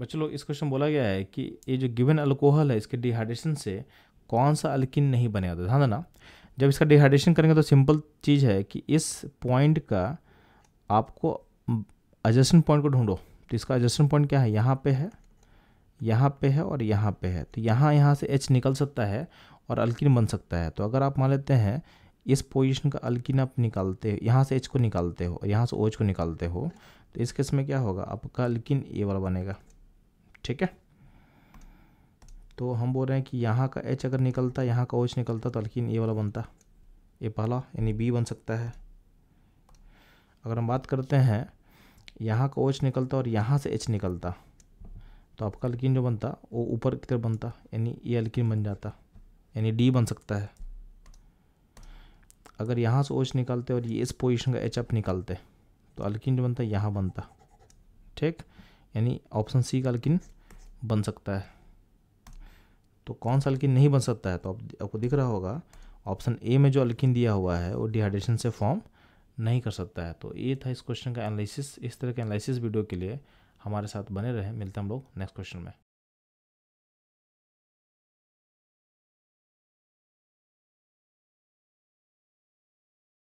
बच्चों लोग इस क्वेश्चन बोला गया है कि ये जो गिवन अल्कोहल है इसके डिहाइड्रेशन से कौन सा अल्किन नहीं बनेगा ध्यान देना जब इसका डिहाइड्रेशन करेंगे तो सिंपल चीज़ है कि इस पॉइंट का आपको एडजस्टन पॉइंट को ढूंढो तो इसका एडजस्टन पॉइंट क्या है यहाँ पे है यहाँ पे है और यहाँ पे है तो यहाँ यहाँ से एच निकल सकता है और अल्किन बन सकता है तो अगर आप मान लेते हैं इस पोजिशन का अल्किन आप निकालते हो यहाँ से एच को निकालते हो और यहाँ से ओच को निकालते हो तो इस केस में क्या होगा आपका अल्किन ए वाला बनेगा ठीक है तो हम बोल रहे हैं कि यहाँ का एच अगर निकलता यहाँ का ओच OH निकलता तो अल्किन ए वाला बनता ए पहला यानी बी बन सकता है अगर हम बात करते हैं यहाँ का ओच OH निकलता और यहाँ से एच निकलता तो आपका अल्किन जो बनता वो ऊपर की तरफ बनता यानी ए अल्किन बन जाता यानी डी बन सकता है अगर यहाँ से ओच OH निकालते और ये इस पोजीशन का एच अप निकालते तो अल्किन जो बनता है यहाँ बनता ठीक यानी ऑप्शन सी का अल्किन बन सकता है तो कौन सा अल्किन नहीं बन सकता है तो आप, आपको दिख रहा होगा ऑप्शन ए में जो अल्किन दिया हुआ है वो डिहाइड्रेशन से फॉर्म नहीं कर सकता है तो ये था इस क्वेश्चन का एनालिसिस इस तरह के एनालिसिस वीडियो के लिए हमारे साथ बने रहे मिलते हैं हम लोग नेक्स्ट क्वेश्चन में